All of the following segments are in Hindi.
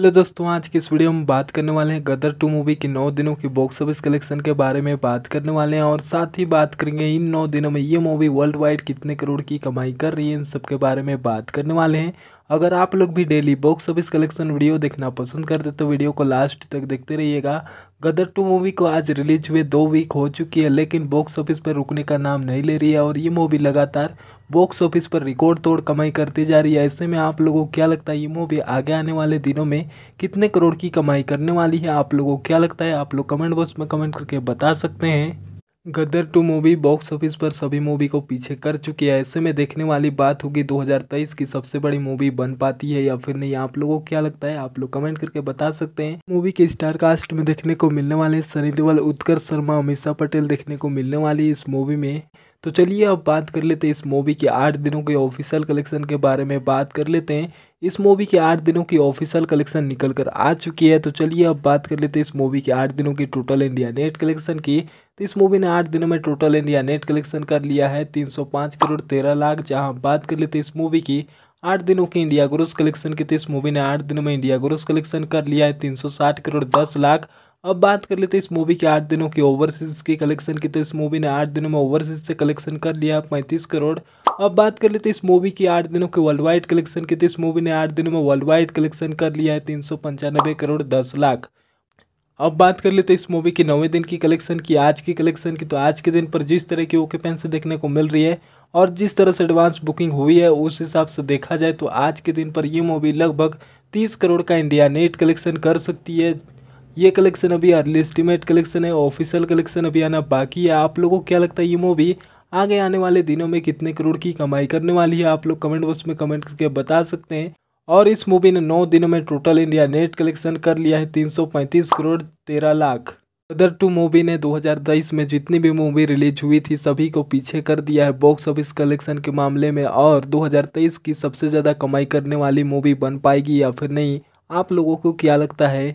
हेलो दोस्तों आज के इस वीडियो में बात करने वाले हैं गदर टू मूवी के नौ दिनों की बॉक्स ऑफिस कलेक्शन के बारे में बात करने वाले हैं और साथ ही बात करेंगे इन नौ दिनों में ये मूवी वर्ल्ड वाइड कितने करोड़ की कमाई कर रही है इन सब के बारे में बात करने वाले हैं अगर आप लोग भी daily box office collection video देखना पसंद करते तो वीडियो को लास्ट तक देखते रहिएगा गदर टू मूवी को आज रिलीज हुए दो वीक हो चुकी है लेकिन बॉक्स ऑफिस पर रुकने का नाम नहीं ले रही है और ये मूवी लगातार बॉक्स ऑफिस पर रिकॉर्ड तोड़ कमाई करती जा रही है ऐसे में आप लोगों को क्या लगता है ये मूवी आगे आने वाले दिनों में कितने करोड़ की कमाई करने वाली है आप लोगों को क्या लगता है आप लोग कमेंट बॉक्स में कमेंट करके बता सकते हैं Gadar two movie box office पर सभी मूवी को पीछे कर चुकी है ऐसे में देखने वाली बात होगी 2023 की सबसे बड़ी मूवी बन पाती है या फिर नहीं आप लोगों को क्या लगता है आप लोग कमेंट करके बता सकते हैं मूवी के स्टार कास्ट में देखने को मिलने वाले सनी देवल उत्कर्ष शर्मा अमीषा पटेल देखने को मिलने वाली इस मूवी में तो चलिए अब बात कर लेते हैं इस मूवी के आठ दिनों के ऑफिशियल कलेक्शन के बारे में बात कर लेते हैं इस मूवी के आठ दिनों की ऑफिशियल कलेक्शन निकल कर आ चुकी है तो चलिए अब बात कर लेते हैं इस मूवी के आठ दिनों की टोटल इंडिया नेट कलेक्शन की तो इस मूवी ने आठ दिनों में टोटल इंडिया नेट कलेक्शन कर लिया है तीन सौ करोड़ तेरह लाख जहाँ बात कर लेते हैं इस मूवी की आठ दिनों की इंडिया ग्रोस कलेक्शन की तो इस मूवी ने आठ दिनों में इंडिया ग्रोस कलेक्शन कर लिया है तीन सौ साठ करोड़ दस लाख अब बात कर लेते हैं इस मूवी के आठ दिनों की ओवरसीज के कलेक्शन की तो इस मूवी ने आठ दिनों में ओवरसीज से कलेक्शन कर लिया पैंतीस करोड़ अब बात कर लेते हैं इस मूवी की आठ दिनों के वर्ल्ड वाइड कलेक्शन की तो इस मूवी ने आठ दिनों में वर्ल्ड वाइड कलेक्शन कर लिया है तीन सौ पंचानबे करोड़ दस लाख अब बात कर लेते हैं इस मूवी की नौवें दिन की कलेक्शन की आज की कलेक्शन की तो आज के दिन पर जिस तरह की ओके से देखने को मिल रही है और जिस तरह से एडवांस बुकिंग हुई है उस हिसाब से देखा जाए तो आज के दिन पर ये मूवी लगभग तीस करोड़ का इंडिया नेट कलेक्शन कर सकती है ये कलेक्शन अभी अर्ली एस्टिमेट कलेक्शन है ऑफिशियल कलेक्शन अभी आना बाकी है आप लोगों को क्या लगता है ये मूवी आगे आने वाले दिनों में कितने करोड़ की कमाई करने वाली है आप लोग कमेंट बॉक्स में कमेंट करके बता सकते हैं और इस मूवी ने नौ दिनों में टोटल इंडिया नेट कलेक्शन कर लिया है पैंतीस करोड़ तेरह लाख अदर टू मूवी ने 2023 में जितनी भी मूवी रिलीज हुई थी सभी को पीछे कर दिया है बॉक्स ऑफिस कलेक्शन के मामले में और 2023 की सबसे ज़्यादा कमाई करने वाली मूवी बन पाएगी या फिर नहीं आप लोगों को क्या लगता है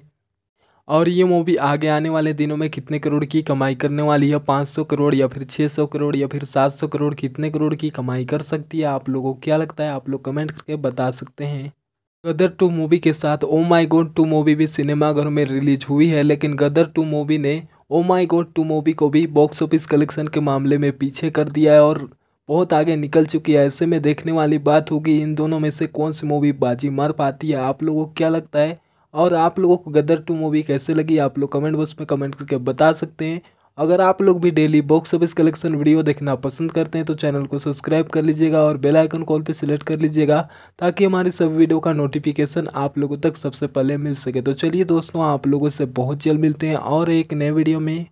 और ये मूवी आगे आने वाले दिनों में कितने करोड़ की कमाई करने वाली है 500 करोड़ या फिर 600 करोड़ या फिर 700 करोड़ कितने करोड़ की कमाई कर सकती है आप लोगों को क्या लगता है आप लोग कमेंट करके बता सकते हैं गदर टू मूवी के साथ ओ माई गोड टू मूवी भी सिनेमाघर में रिलीज हुई है लेकिन गदर टू मूवी ने ओ माई गोड टू मूवी को भी बॉक्स ऑफिस कलेक्शन के मामले में पीछे कर दिया है और बहुत आगे निकल चुकी है ऐसे में देखने वाली बात होगी इन दोनों में से कौन सी मूवी बाजी मार पाती है आप लोगों को क्या लगता है और आप लोगों को गदर टू मूवी कैसे लगी आप लोग कमेंट बॉक्स में कमेंट करके बता सकते हैं अगर आप लोग भी daily box office collection video देखना पसंद करते हैं तो चैनल को सब्सक्राइब कर लीजिएगा और बेल आइकन कॉल पर सिलेक्ट कर लीजिएगा ताकि हमारी सब वीडियो का नोटिफिकेशन आप लोगों तक सबसे पहले मिल सके तो चलिए दोस्तों आप लोगों से बहुत जल्द मिलते हैं और एक नए वीडियो में